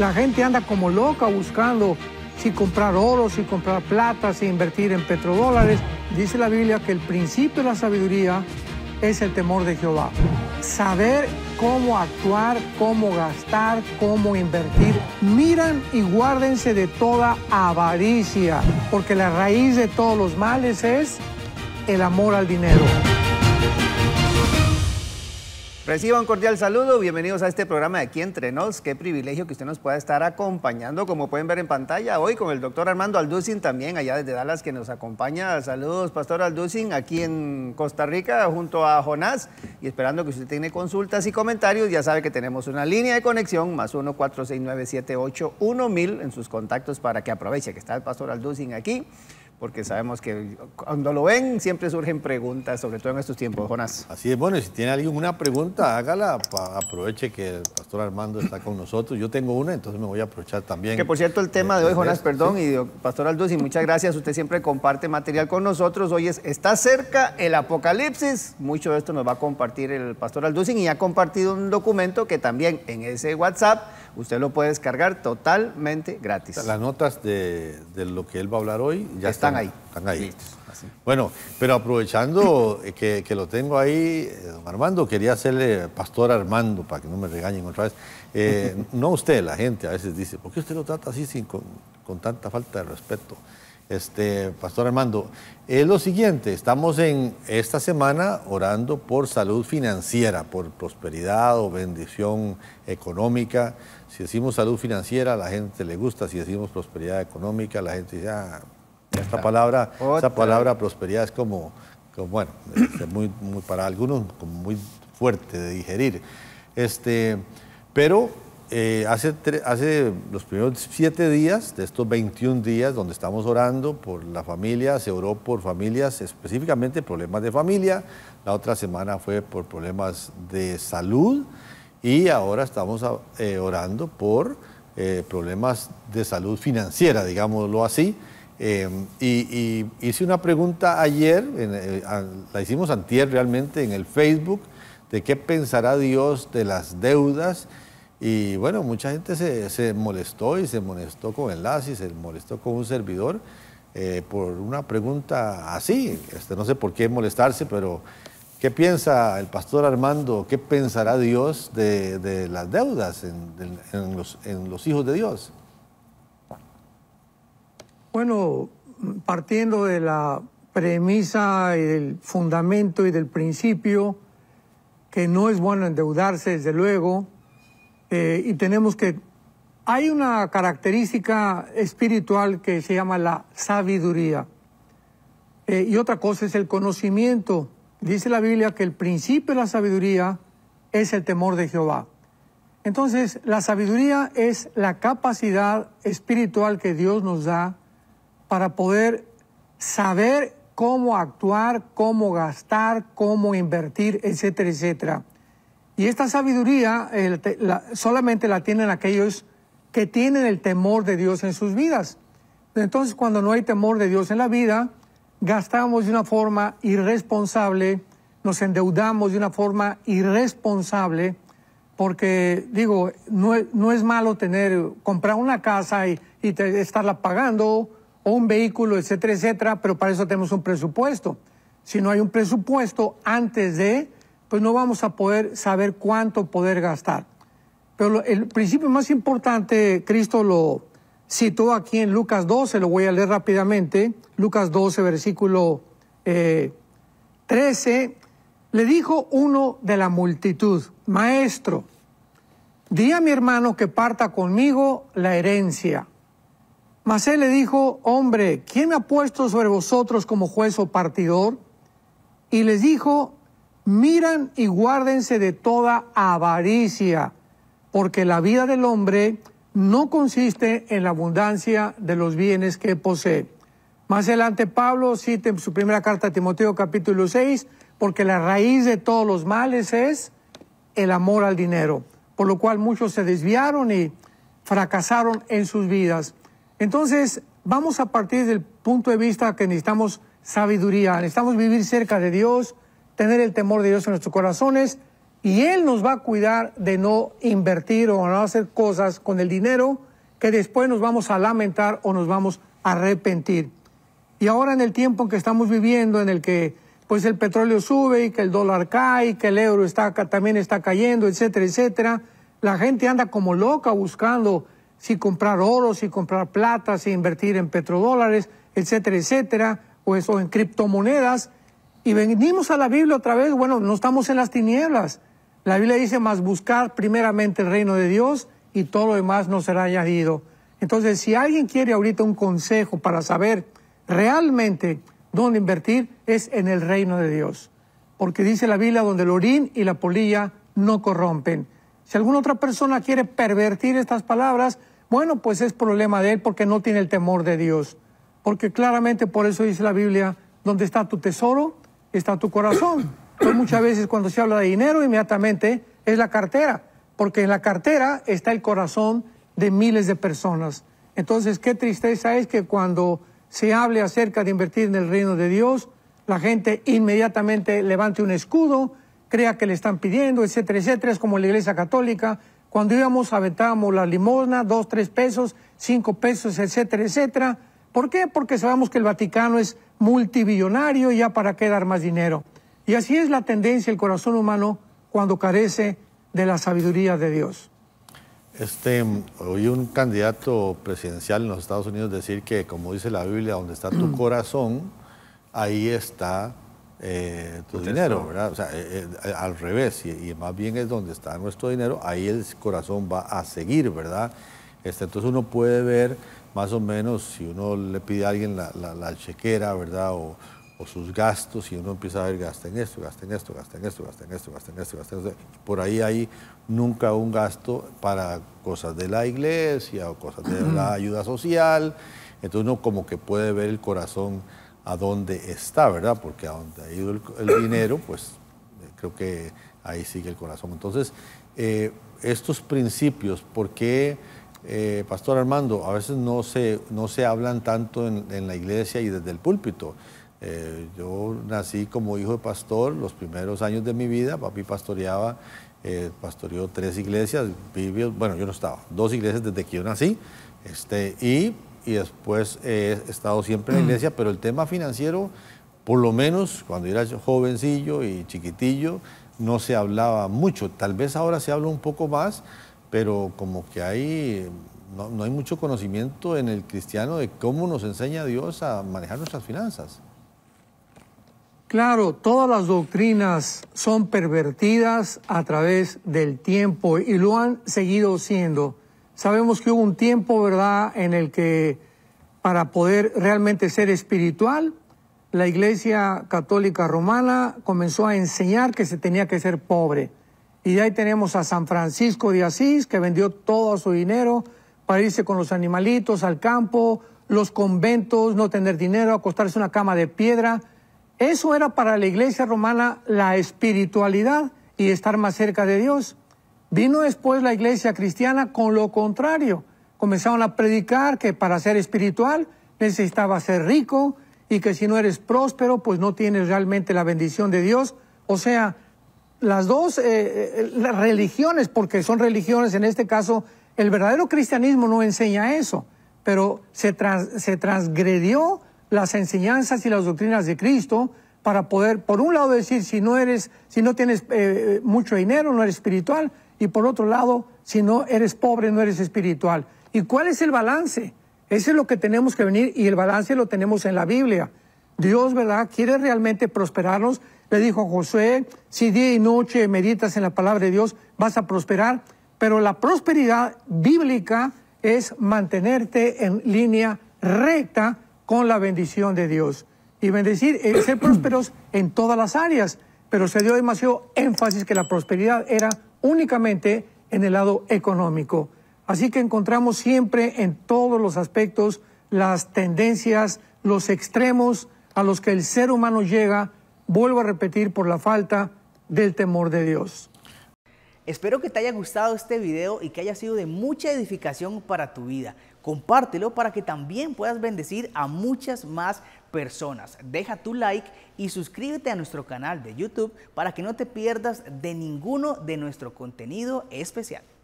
La gente anda como loca buscando si comprar oro, si comprar plata, si invertir en petrodólares. Dice la Biblia que el principio de la sabiduría es el temor de Jehová. Saber cómo actuar, cómo gastar, cómo invertir. Miran y guárdense de toda avaricia, porque la raíz de todos los males es el amor al dinero. Reciba un cordial saludo, bienvenidos a este programa de aquí entre nos. Qué privilegio que usted nos pueda estar acompañando, como pueden ver en pantalla, hoy con el doctor Armando Alducin también, allá desde Dallas, que nos acompaña. Saludos, pastor Alducin, aquí en Costa Rica, junto a Jonás. Y esperando que usted tiene consultas y comentarios, ya sabe que tenemos una línea de conexión, más 1 469 en sus contactos para que aproveche que está el pastor Alducin aquí porque sabemos que cuando lo ven siempre surgen preguntas, sobre todo en estos tiempos, Jonás. Así es, bueno, si tiene alguna pregunta, hágala, aproveche que el pastor Armando está con nosotros. Yo tengo una, entonces me voy a aprovechar también. Que por cierto, el tema de, hoy, Jonás, perdón, y pastor Alducin, muchas gracias, usted siempre comparte material con nosotros. Hoy es, está cerca el apocalipsis, mucho de esto nos va a compartir el pastor Alducin y ha compartido un documento que también en ese WhatsApp Usted lo puede descargar totalmente gratis. Las notas de, lo que él va a hablar hoy ya están, ahí. Están ahí. Bueno, pero aprovechando eh, que, lo tengo ahí, eh, don Armando, quería hacerle pastor Armando, para que no me regañen otra vez. Eh, no usted, la gente a veces dice, ¿por qué usted lo trata así sin, con tanta falta de respeto? este, Pastor Armando, es lo siguiente, estamos en esta semana orando por salud financiera, por prosperidad o bendición económica. Si decimos salud financiera, a la gente le gusta, si decimos prosperidad económica, la gente dice, ah, esta palabra, palabra prosperidad es como, bueno, es este, muy, muy, para algunos como muy fuerte de digerir. Este, pero eh, hace, los primeros siete días, de estos 21 días donde estamos orando por la familia, se oró por familias, específicamente problemas de familia, la otra semana fue por problemas de salud y ahora estamos ah, eh, orando por eh, problemas de salud financiera, digámoslo así. Em, y, hice una pregunta ayer, la hicimos antier realmente en el Facebook, de qué pensará Dios de las deudas y bueno, mucha gente se, molestó y se molestó con el y se molestó con un servidor eh, por una pregunta así. Este, no sé por qué molestarse, pero ¿qué piensa el pastor Armando? ¿Qué pensará Dios de, las deudas en los hijos de Dios? Bueno, partiendo de la premisa y del fundamento y del principio que no es bueno endeudarse, desde luego, eh, y tenemos que... Hay una característica espiritual que se llama la sabiduría eh, y otra cosa es el conocimiento. Dice la Biblia que el principio de la sabiduría es el temor de Jehová. Entonces, la sabiduría es la capacidad espiritual que Dios nos da para poder saber cómo actuar, cómo gastar, cómo invertir, etcétera, etcétera. Y esta sabiduría solamente la tienen aquellos que tienen el temor de Dios en sus vidas. Entonces, cuando no hay temor de Dios en la vida, gastamos de una forma irresponsable, nos endeudamos de una forma irresponsable, porque digo, no, es malo tener, comprar una casa y, estarla pagando, o un vehículo, etcétera, etcétera, pero para eso tenemos un presupuesto. Si no hay un presupuesto antes de, pues no vamos a poder saber cuánto poder gastar. Pero el principio más importante, Cristo lo citó aquí en Lucas 12, lo voy a leer rápidamente, Lucas 12, versículo 13, eh, le dijo uno de la multitud, Maestro, di a mi hermano que parta conmigo la herencia. Mas él le dijo, Hombre, ¿quién me ha puesto sobre vosotros como juez o partidor? Y les dijo, miran y guárdense de toda avaricia, porque la vida del hombre no consiste en la abundancia de los bienes que posee. Más adelante Pablo cita en su primera carta a Timoteo capítulo 6, porque la raíz de todos los males es el amor al dinero, por lo cual muchos se desviaron y fracasaron en sus vidas. Entonces, vamos a partir del punto de vista que necesitamos sabiduría, necesitamos vivir cerca de Dios, tener el temor de Dios en nuestros corazones y Él nos va a cuidar de no invertir o no hacer cosas con el dinero que después nos vamos a lamentar o nos vamos a arrepentir. Y ahora en el tiempo que estamos viviendo, en el que pues el petróleo sube y que el dólar cae y que el euro está, también está cayendo, etcétera, etcétera, la gente anda como loca buscando si comprar oro, si comprar plata, si invertir en petrodólares, etcétera, etcétera, o eso en criptomonedas. Y venimos a la Biblia otra vez, bueno, no estamos en las tinieblas. La Biblia dice, más buscar primeramente el reino de Dios y todo lo demás no será añadido. Entonces, si alguien quiere ahorita un consejo para saber realmente dónde invertir, es en el reino de Dios. Porque dice la Biblia, donde el orín y la polilla no corrompen. Si alguna otra persona quiere pervertir estas palabras, bueno, pues es problema de él porque no tiene el temor de Dios. Porque claramente por eso dice la Biblia, donde está tu tesoro, está tu corazón. muchas veces cuando se habla de dinero, inmediatamente es la cartera, porque en la cartera está el corazón de miles de personas. Entonces, qué tristeza es que cuando se hable acerca de invertir en el reino de Dios, la gente inmediatamente levante un escudo, crea que le están pidiendo, etcétera, etcétera. Es como la iglesia católica. Cuando íbamos, aventábamos la limosna, dos, tres pesos, cinco pesos, etcétera, etcétera. ¿Por qué? Porque sabemos que el Vaticano es multibillonario ya para qué dar más dinero. Y así es la tendencia del corazón humano cuando carece de la sabiduría de Dios. Este, oí un candidato presidencial en los Estados Unidos decir que, como dice la Biblia, donde está tu mm. corazón, ahí está eh, tu dinero, ¿verdad? O sea, eh, eh, al revés, y, más bien es donde está nuestro dinero, ahí el corazón va a seguir, ¿verdad? Este, entonces uno puede ver más o menos si uno le pide a alguien la, chequera, ¿verdad? O, sus gastos y uno empieza a ver gasta en esto, gasta en esto, gasta en esto, gasta en esto, gasta en esto, gasta en esto. Por ahí hay nunca un gasto para cosas de la iglesia o cosas de la ayuda social. Entonces uno como que puede ver el corazón a dónde está, ¿verdad? Porque a dónde ha ido el, dinero, pues eh, creo que ahí sigue el corazón. Entonces, eh, estos principios, ¿por qué? Eh, pastor Armando, a veces no se, no se hablan tanto en, la iglesia y desde el púlpito. Eh, yo nací como hijo de pastor los primeros años de mi vida, papi pastoreaba, eh, pastoreó tres iglesias, vivió, bueno, yo no estaba, dos iglesias desde que yo nací, este, y, y después he estado siempre en la mm. iglesia, pero el tema financiero, por lo menos cuando era jovencillo y chiquitillo, no se hablaba mucho, tal vez ahora se habla un poco más, pero como que hay, no, no, hay mucho conocimiento en el cristiano de cómo nos enseña Dios a manejar nuestras finanzas. Claro, todas las doctrinas son pervertidas a través del tiempo y lo han seguido siendo. Sabemos que hubo un tiempo, ¿verdad?, en el que para poder realmente ser espiritual, la Iglesia Católica Romana comenzó a enseñar que se tenía que ser pobre y ahí tenemos a San Francisco de Asís, que vendió todo su dinero para irse con los animalitos al campo, los conventos, no tener dinero, acostarse en una cama de piedra. Eso era para la iglesia romana la espiritualidad y estar más cerca de Dios. Vino después la iglesia cristiana con lo contrario. Comenzaron a predicar que para ser espiritual necesitaba ser rico y que si no eres próspero, pues no tienes realmente la bendición de Dios. O sea, las dos eh, eh, las religiones, porque son religiones, en este caso, el verdadero cristianismo no enseña eso, pero se, transgredió las enseñanzas y las doctrinas de Cristo para poder, por un lado, decir si no eres, si no tienes eh, mucho dinero, no eres espiritual, y por otro lado, si no eres pobre, no eres espiritual. ¿Y cuál es el balance? Ese es lo que tenemos que venir y el balance lo tenemos en la Biblia. Dios, ¿verdad? Quiere realmente prosperarnos. Le dijo Josué, si día y noche meditas en la palabra de Dios, vas a prosperar. Pero la prosperidad bíblica es mantenerte en línea recta con la bendición de Dios. Y bendecir, eh, ser prósperos en todas las áreas. Pero se dio demasiado énfasis que la prosperidad era únicamente en el lado económico. Así que encontramos siempre en todos los aspectos las tendencias, los extremos, a los que el ser humano llega, vuelvo a repetir, por la falta del temor de Dios. Espero que te haya gustado este video y que haya sido de mucha edificación para tu vida. Compártelo para que también puedas bendecir a muchas más personas. Deja tu like y suscríbete a nuestro canal de YouTube para que no te pierdas de ninguno de nuestro contenido especial.